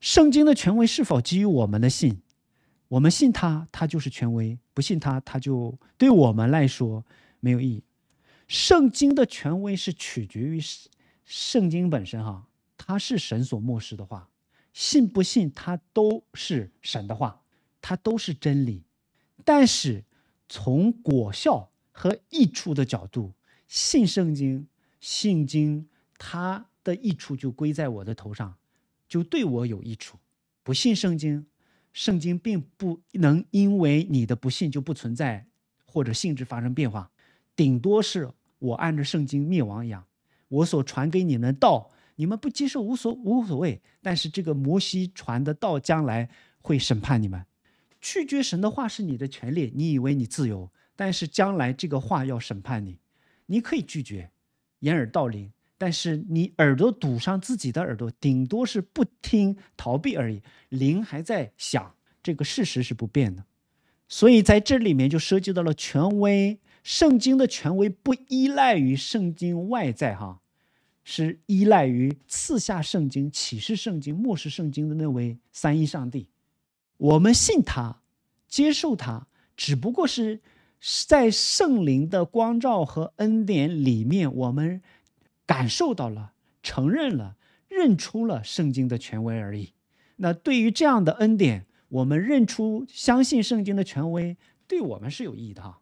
圣经的权威是否基于我们的信？我们信他，他就是权威；不信他，他就对我们来说没有意义。圣经的权威是取决于圣经本身，哈，它是神所漠视的话，信不信它都是神的话，它都是真理。但是从果效和益处的角度，信圣经、信经，它的益处就归在我的头上。就对我有益处。不信圣经，圣经并不能因为你的不信就不存在或者性质发生变化。顶多是我按着圣经灭亡养我所传给你们道，你们不接受无所无所谓。但是这个摩西传的道将来会审判你们。拒绝神的话是你的权利，你以为你自由，但是将来这个话要审判你。你可以拒绝，掩耳盗铃。但是你耳朵堵上自己的耳朵，顶多是不听、逃避而已。铃还在响，这个事实是不变的。所以在这里面就涉及到了权威，圣经的权威不依赖于圣经外在哈，是依赖于赐下圣经、启示圣经、漠视圣经的那位三一上帝。我们信他、接受他，只不过是在圣灵的光照和恩典里面，我们。感受到了，承认了，认出了圣经的权威而已。那对于这样的恩典，我们认出、相信圣经的权威，对我们是有意义的哈。